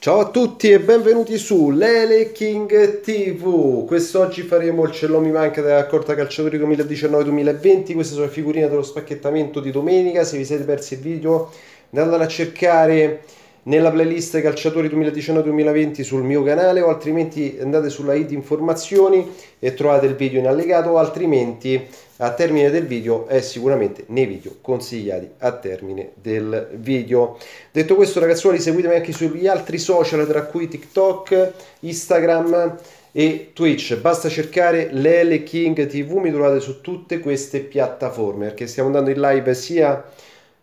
Ciao a tutti e benvenuti su Lele King TV. Quest'oggi faremo il Cello mi manca della raccolta calciatori 2019-2020. Queste sono le figurine dello spacchettamento di domenica. Se vi siete persi il video, andate a cercare nella playlist calciatori 2019-2020 sul mio canale o altrimenti andate sulla id informazioni e trovate il video in allegato altrimenti a termine del video è sicuramente nei video consigliati a termine del video. Detto questo ragazzuoli seguitemi anche sugli altri social tra cui TikTok, Instagram e Twitch. Basta cercare Lele King TV, mi trovate su tutte queste piattaforme perché stiamo andando in live sia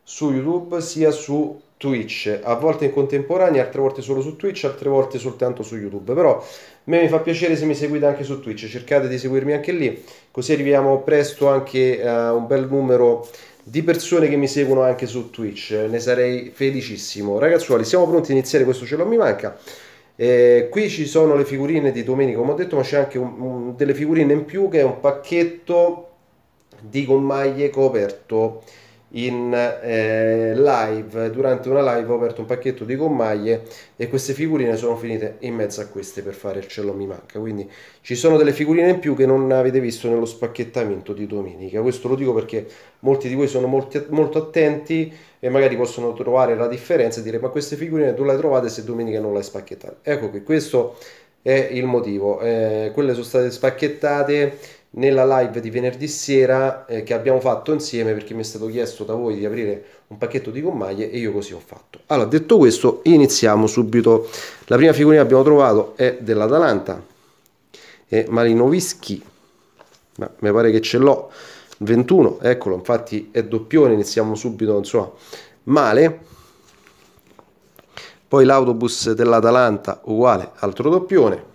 su YouTube sia su Twitch, a volte in contemporanea, altre volte solo su Twitch, altre volte soltanto su YouTube. Però a me mi fa piacere se mi seguite anche su Twitch, cercate di seguirmi anche lì, così arriviamo presto anche a eh, un bel numero di persone che mi seguono anche su Twitch, ne sarei felicissimo. Ragazzuoli, siamo pronti a iniziare questo ce l'ho mi manca. Eh, qui ci sono le figurine di Domenico, come ho detto, ma c'è anche un, un, delle figurine in più che è un pacchetto di gommaglie coperto in eh, live, durante una live ho aperto un pacchetto di gommaglie e queste figurine sono finite in mezzo a queste per fare il cielo mi manca, quindi ci sono delle figurine in più che non avete visto nello spacchettamento di domenica, questo lo dico perché molti di voi sono molti, molto attenti e magari possono trovare la differenza e dire ma queste figurine tu le hai trovate se domenica non le hai spacchettate, ecco che questo è il motivo, eh, quelle sono state spacchettate nella live di venerdì sera eh, che abbiamo fatto insieme perché mi è stato chiesto da voi di aprire un pacchetto di gommaglie e io così ho fatto. Allora, detto questo, iniziamo subito. La prima figurina che abbiamo trovato è dell'Atalanta, è Malinovischi, ma mi pare che ce l'ho, 21, eccolo, infatti è doppione, iniziamo subito, insomma, male. Poi l'autobus dell'Atalanta, uguale, altro doppione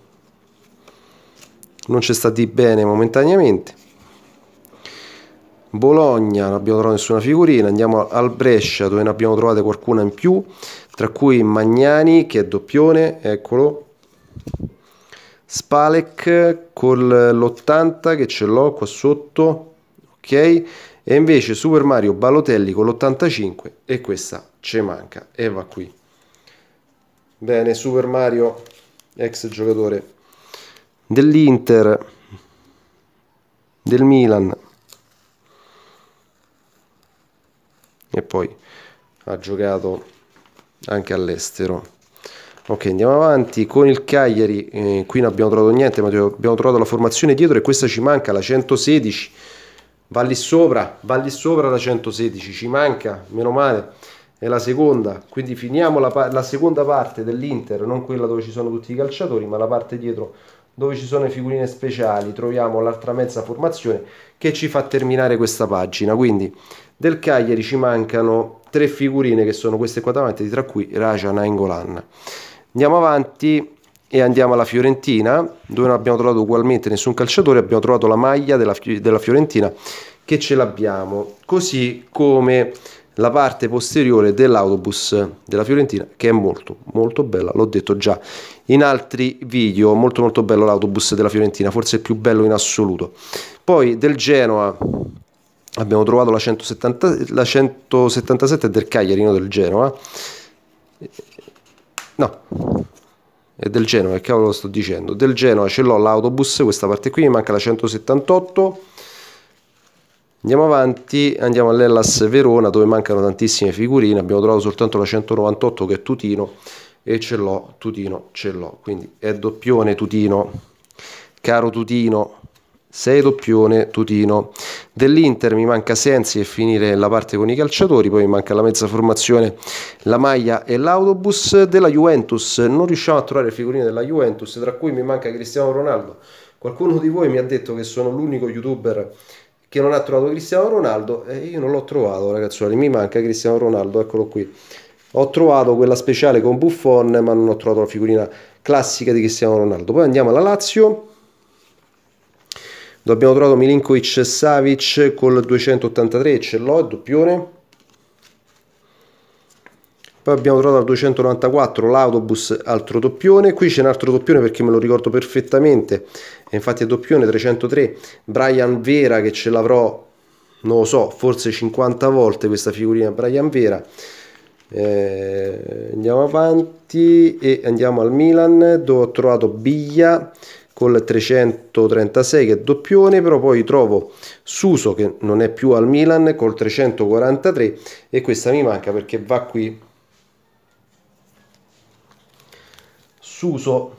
non c'è stati bene momentaneamente Bologna non abbiamo trovato nessuna figurina andiamo al Brescia dove ne abbiamo trovate qualcuna in più tra cui Magnani che è doppione eccolo Spalek con l'80 che ce l'ho qua sotto ok e invece Super Mario Balotelli con l'85 e questa ci manca e va qui bene Super Mario ex giocatore dell'Inter, del Milan e poi ha giocato anche all'estero. Ok, andiamo avanti con il Cagliari, eh, qui non abbiamo trovato niente, ma abbiamo trovato la formazione dietro e questa ci manca, la 116, va lì sopra, va lì sopra la 116, ci manca, meno male, è la seconda, quindi finiamo la, la seconda parte dell'Inter, non quella dove ci sono tutti i calciatori, ma la parte dietro dove ci sono le figurine speciali troviamo l'altra mezza formazione che ci fa terminare questa pagina quindi del Cagliari ci mancano tre figurine che sono queste qua davanti tra cui Raja Nainggolan andiamo avanti e andiamo alla Fiorentina dove non abbiamo trovato ugualmente nessun calciatore abbiamo trovato la maglia della, della Fiorentina che ce l'abbiamo così come la parte posteriore dell'autobus della Fiorentina che è molto molto bella l'ho detto già in altri video molto molto bello l'autobus della Fiorentina forse il più bello in assoluto poi del Genoa abbiamo trovato la, 170, la 177 del Cagliarino del Genoa no è del Genoa che cavolo lo sto dicendo del Genoa ce l'ho l'autobus questa parte qui mi manca la 178 Andiamo avanti, andiamo all'Ellas Verona dove mancano tantissime figurine, abbiamo trovato soltanto la 198 che è Tutino e ce l'ho, Tutino ce l'ho, quindi è doppione Tutino, caro Tutino, sei doppione Tutino. Dell'Inter mi manca Sensi e finire la parte con i calciatori, poi mi manca la mezza formazione, la maglia e l'autobus della Juventus, non riusciamo a trovare figurine della Juventus, tra cui mi manca Cristiano Ronaldo. Qualcuno di voi mi ha detto che sono l'unico youtuber che che non ha trovato Cristiano Ronaldo e io non l'ho trovato ragazzuoli, mi manca Cristiano Ronaldo, eccolo qui. Ho trovato quella speciale con Buffon, ma non ho trovato la figurina classica di Cristiano Ronaldo. Poi andiamo alla Lazio. Dove abbiamo trovato Milinkovic Savic col 283 e ce l'ho, il doppione poi abbiamo trovato al 294 l'autobus altro doppione qui c'è un altro doppione perché me lo ricordo perfettamente e infatti è doppione 303 Brian Vera che ce l'avrò non lo so forse 50 volte questa figurina Brian Vera eh, andiamo avanti e andiamo al Milan dove ho trovato Biglia col 336 che è doppione, però poi trovo Suso che non è più al Milan col 343 e questa mi manca perché va qui Suso.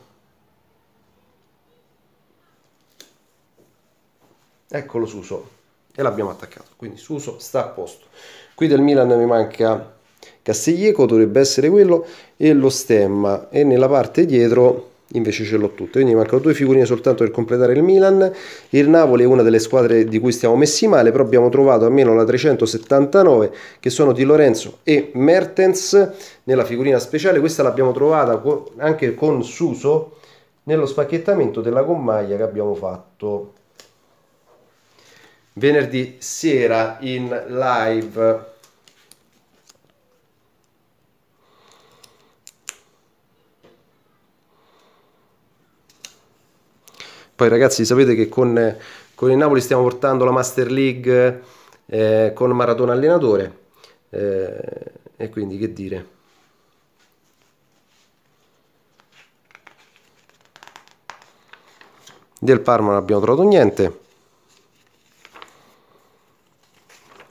Eccolo Suso. E l'abbiamo attaccato. Quindi Suso sta a posto. Qui del Milan mi manca Castiglieco, dovrebbe essere quello, e lo stemma. E nella parte dietro invece ce l'ho tutte. Quindi mancano due figurine soltanto per completare il Milan. Il Napoli è una delle squadre di cui stiamo messi male, però abbiamo trovato almeno la 379 che sono di Lorenzo e Mertens nella figurina speciale. Questa l'abbiamo trovata anche con Suso nello spacchettamento della gommaglia che abbiamo fatto venerdì sera in live. Poi ragazzi sapete che con, con il Napoli stiamo portando la Master League eh, con Maratona allenatore eh, e quindi che dire. Del Parma non abbiamo trovato niente.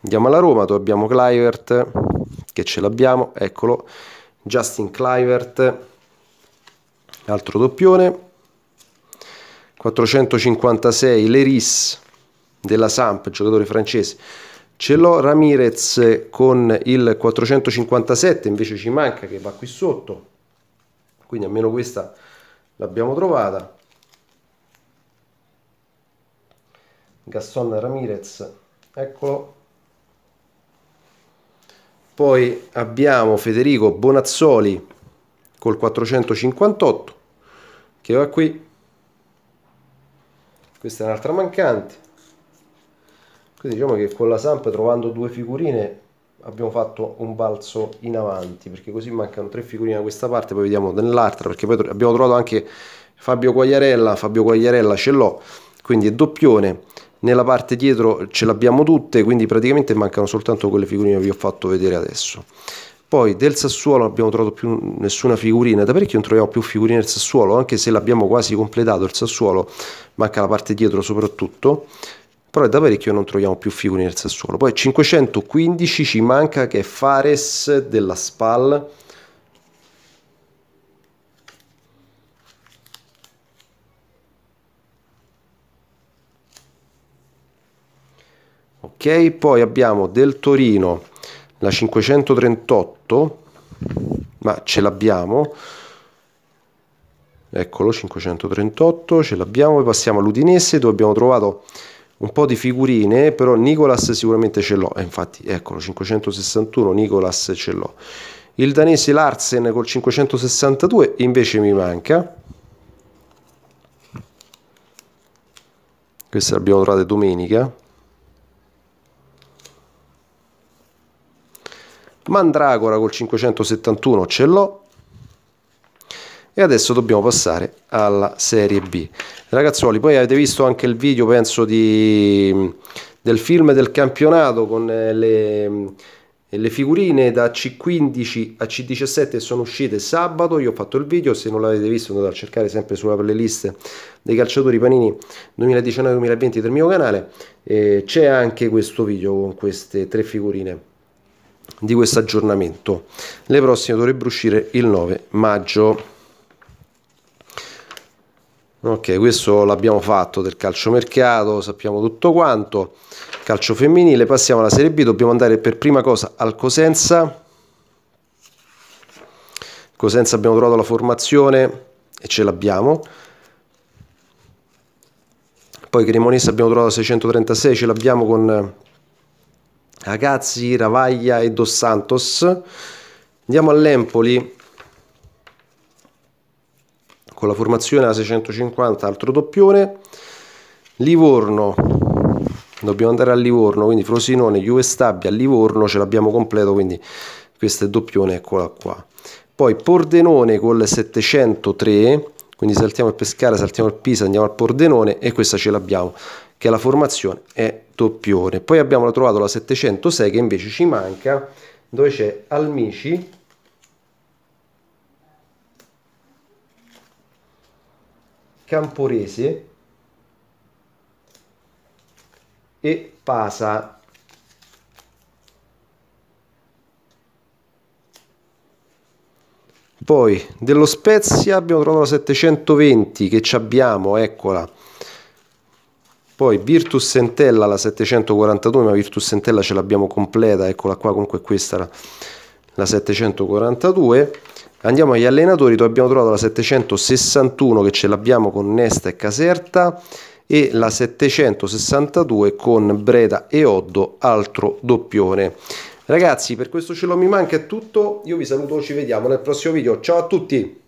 Andiamo alla Roma, dove abbiamo Clivert, che ce l'abbiamo, eccolo, Justin Clivert, altro doppione. 456 Leris della Samp, giocatore francese. Ce l'ho Ramirez con il 457, invece ci manca che va qui sotto. Quindi almeno questa l'abbiamo trovata. Gaston Ramirez, eccolo. Poi abbiamo Federico Bonazzoli col 458 che va qui questa è un'altra mancante quindi diciamo che con la Samp trovando due figurine abbiamo fatto un balzo in avanti perché così mancano tre figurine da questa parte poi vediamo nell'altra perché poi abbiamo trovato anche Fabio Quagliarella Fabio Quagliarella ce l'ho quindi è doppione nella parte dietro ce l'abbiamo tutte quindi praticamente mancano soltanto quelle figurine che vi ho fatto vedere adesso poi del Sassuolo non abbiamo trovato più nessuna figurina, da parecchio non troviamo più figurine del Sassuolo, anche se l'abbiamo quasi completato il Sassuolo, manca la parte dietro soprattutto, però da parecchio non troviamo più figurine del Sassuolo. Poi 515 ci manca che è Fares della Spal, Ok, poi abbiamo del Torino la 538 sotto, ma ce l'abbiamo. Eccolo, 538, ce l'abbiamo Poi passiamo all'Udinese dove abbiamo trovato un po' di figurine, però Nicolas sicuramente ce l'ho, eh, infatti eccolo, 561, Nicolas ce l'ho. Il danese Larsen col 562 invece mi manca. Queste le abbiamo trovate domenica, Mandragora col 571 ce l'ho e adesso dobbiamo passare alla serie B ragazzuoli poi avete visto anche il video penso di, del film del campionato con eh, le, eh, le figurine da C15 a C17 sono uscite sabato io ho fatto il video se non l'avete visto andate a cercare sempre sulla playlist dei calciatori panini 2019-2020 del mio canale c'è anche questo video con queste tre figurine di questo aggiornamento. Le prossime dovrebbero uscire il 9 maggio. Ok, questo l'abbiamo fatto del calciomercato, sappiamo tutto quanto. Calcio femminile, passiamo alla Serie B, dobbiamo andare per prima cosa al Cosenza. Cosenza abbiamo trovato la formazione e ce l'abbiamo. Poi Cremonese abbiamo trovato 636, ce l'abbiamo con Ragazzi, Ravaglia e Dos Santos. Andiamo all'Empoli con la formazione a 650, altro doppione. Livorno, dobbiamo andare a Livorno, quindi Frosinone, Juve Stabia, Livorno ce l'abbiamo completo, quindi questo è il doppione, eccola qua. Poi Pordenone col 703, quindi saltiamo il Pescara, saltiamo il Pisa, andiamo al Pordenone e questa ce l'abbiamo, che la formazione è doppione. Poi abbiamo trovato la 706 che invece ci manca, dove c'è Almici, Camporese e Pasa Poi dello Spezia abbiamo trovato la 720 che ci abbiamo, eccola. Poi Virtus Sentella la 742, ma Virtus Sentella ce l'abbiamo completa, eccola qua, comunque questa era la 742. Andiamo agli allenatori, dove abbiamo trovato la 761 che ce l'abbiamo con Nesta e Caserta e la 762 con Breda e Oddo, altro doppione. Ragazzi, per questo ce l'ho mi manca è tutto. Io vi saluto, ci vediamo nel prossimo video. Ciao a tutti!